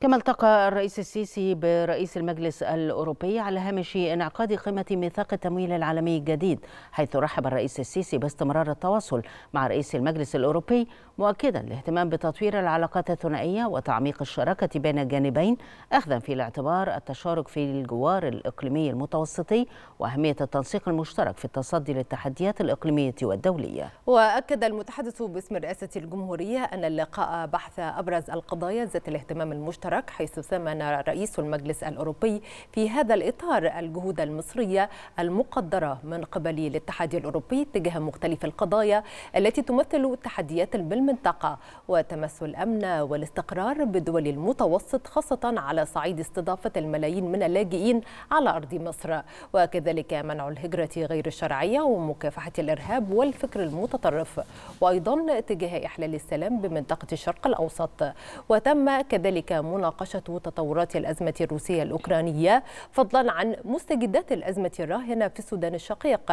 كما التقى الرئيس السيسي برئيس المجلس الأوروبي على هامش انعقاد قمة ميثاق التمويل العالمي الجديد حيث رحب الرئيس السيسي باستمرار التواصل مع رئيس المجلس الأوروبي مؤكدا الاهتمام بتطوير العلاقات الثنائية وتعميق الشراكة بين الجانبين أخذا في الاعتبار التشارك في الجوار الإقليمي المتوسطي وأهمية التنسيق المشترك في التصدي للتحديات الإقليمية والدولية وأكد المتحدث باسم رئاسة الجمهورية أن اللقاء بحث أبرز القضايا ذات الاهتمام المشترك المشترك حيث ثمن رئيس المجلس الأوروبي في هذا الإطار الجهود المصرية المقدرة من قبل الاتحاد الأوروبي تجاه مختلف القضايا التي تمثل تحديات بالمنطقة وتمس الأمن والاستقرار بدول المتوسط خاصة على صعيد استضافة الملايين من اللاجئين على أرض مصر وكذلك منع الهجرة غير الشرعية ومكافحة الإرهاب والفكر المتطرف وأيضا تجاه إحلال السلام بمنطقة الشرق الأوسط وتم كذلك مناقشة تطورات الأزمة الروسية الأوكرانية فضلا عن مستجدات الأزمة الراهنة في السودان الشقيق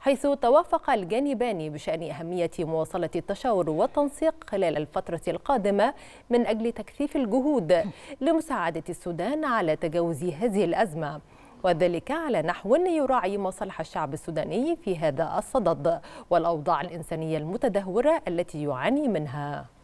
حيث توافق الجانبان بشأن أهمية مواصلة التشاور والتنسيق خلال الفترة القادمة من أجل تكثيف الجهود لمساعدة السودان على تجاوز هذه الأزمة وذلك على نحو يراعي مصالح الشعب السوداني في هذا الصدد والأوضاع الإنسانية المتدهورة التي يعاني منها